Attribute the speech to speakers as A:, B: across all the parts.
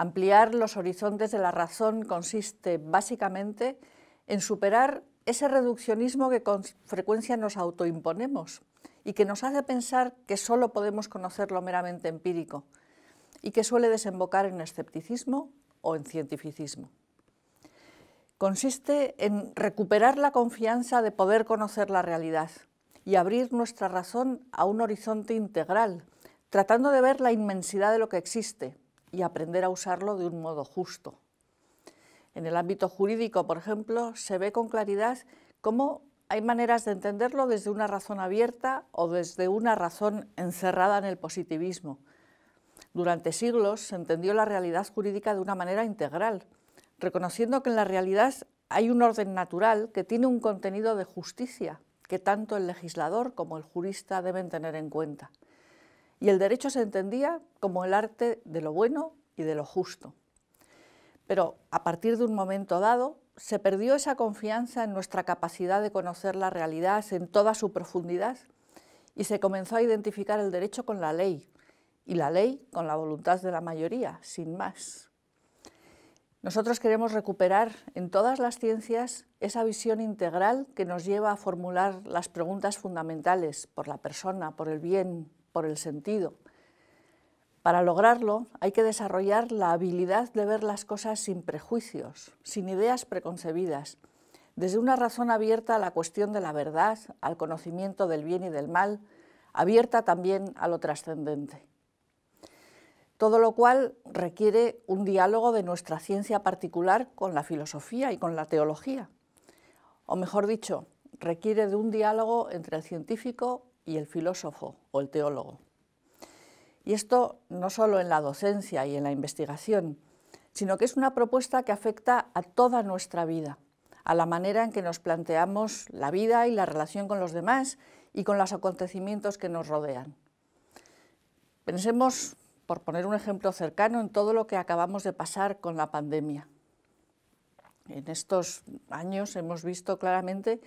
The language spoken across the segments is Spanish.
A: Ampliar los horizontes de la razón consiste básicamente en superar ese reduccionismo que con frecuencia nos autoimponemos y que nos hace pensar que solo podemos conocer lo meramente empírico y que suele desembocar en escepticismo o en cientificismo. Consiste en recuperar la confianza de poder conocer la realidad y abrir nuestra razón a un horizonte integral, tratando de ver la inmensidad de lo que existe, y aprender a usarlo de un modo justo. En el ámbito jurídico, por ejemplo, se ve con claridad cómo hay maneras de entenderlo desde una razón abierta o desde una razón encerrada en el positivismo. Durante siglos se entendió la realidad jurídica de una manera integral, reconociendo que en la realidad hay un orden natural que tiene un contenido de justicia que tanto el legislador como el jurista deben tener en cuenta y el derecho se entendía como el arte de lo bueno y de lo justo. Pero a partir de un momento dado, se perdió esa confianza en nuestra capacidad de conocer la realidad en toda su profundidad y se comenzó a identificar el derecho con la ley y la ley con la voluntad de la mayoría, sin más. Nosotros queremos recuperar en todas las ciencias esa visión integral que nos lleva a formular las preguntas fundamentales por la persona, por el bien, el sentido. Para lograrlo hay que desarrollar la habilidad de ver las cosas sin prejuicios, sin ideas preconcebidas, desde una razón abierta a la cuestión de la verdad, al conocimiento del bien y del mal, abierta también a lo trascendente. Todo lo cual requiere un diálogo de nuestra ciencia particular con la filosofía y con la teología, o mejor dicho, requiere de un diálogo entre el científico y el filósofo o el teólogo. Y esto no solo en la docencia y en la investigación, sino que es una propuesta que afecta a toda nuestra vida, a la manera en que nos planteamos la vida y la relación con los demás y con los acontecimientos que nos rodean. Pensemos, por poner un ejemplo cercano, en todo lo que acabamos de pasar con la pandemia. En estos años hemos visto claramente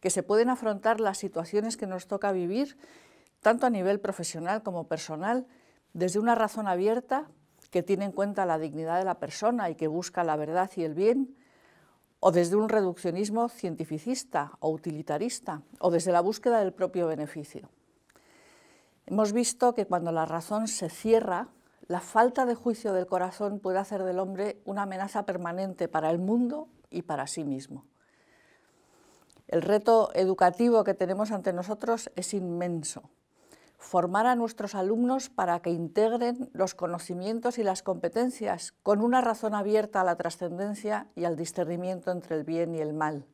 A: que se pueden afrontar las situaciones que nos toca vivir, tanto a nivel profesional como personal, desde una razón abierta que tiene en cuenta la dignidad de la persona y que busca la verdad y el bien, o desde un reduccionismo cientificista o utilitarista, o desde la búsqueda del propio beneficio. Hemos visto que cuando la razón se cierra, la falta de juicio del corazón puede hacer del hombre una amenaza permanente para el mundo y para sí mismo. El reto educativo que tenemos ante nosotros es inmenso. Formar a nuestros alumnos para que integren los conocimientos y las competencias con una razón abierta a la trascendencia y al discernimiento entre el bien y el mal.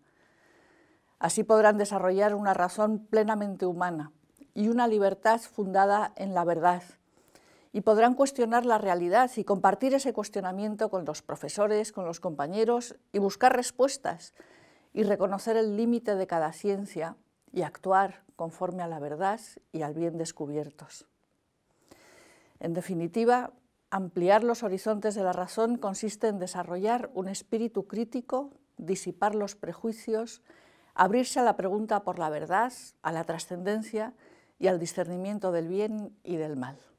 A: Así podrán desarrollar una razón plenamente humana y una libertad fundada en la verdad. Y podrán cuestionar la realidad y compartir ese cuestionamiento con los profesores, con los compañeros y buscar respuestas y reconocer el límite de cada ciencia y actuar conforme a la verdad y al bien descubiertos. En definitiva, ampliar los horizontes de la razón consiste en desarrollar un espíritu crítico, disipar los prejuicios, abrirse a la pregunta por la verdad, a la trascendencia y al discernimiento del bien y del mal.